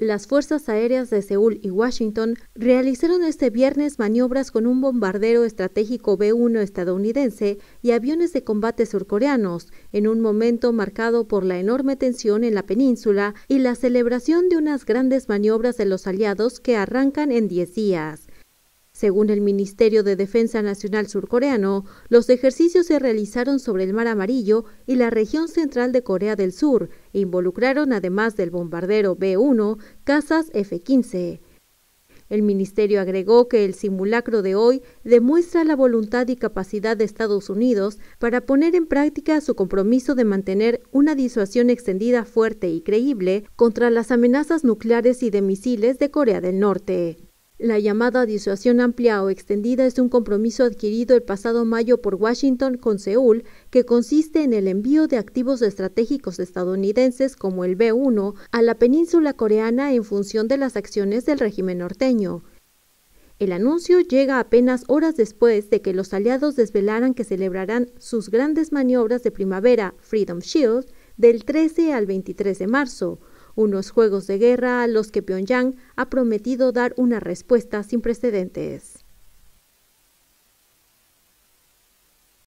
Las Fuerzas Aéreas de Seúl y Washington realizaron este viernes maniobras con un bombardero estratégico B-1 estadounidense y aviones de combate surcoreanos, en un momento marcado por la enorme tensión en la península y la celebración de unas grandes maniobras de los aliados que arrancan en 10 días. Según el Ministerio de Defensa Nacional surcoreano, los ejercicios se realizaron sobre el Mar Amarillo y la región central de Corea del Sur e involucraron, además del bombardero B-1, casas F-15. El ministerio agregó que el simulacro de hoy demuestra la voluntad y capacidad de Estados Unidos para poner en práctica su compromiso de mantener una disuasión extendida fuerte y creíble contra las amenazas nucleares y de misiles de Corea del Norte. La llamada disuasión amplia o extendida es un compromiso adquirido el pasado mayo por Washington con Seúl que consiste en el envío de activos estratégicos estadounidenses como el B-1 a la península coreana en función de las acciones del régimen norteño. El anuncio llega apenas horas después de que los aliados desvelaran que celebrarán sus grandes maniobras de primavera, Freedom Shield, del 13 al 23 de marzo, unos juegos de guerra a los que Pyongyang ha prometido dar una respuesta sin precedentes.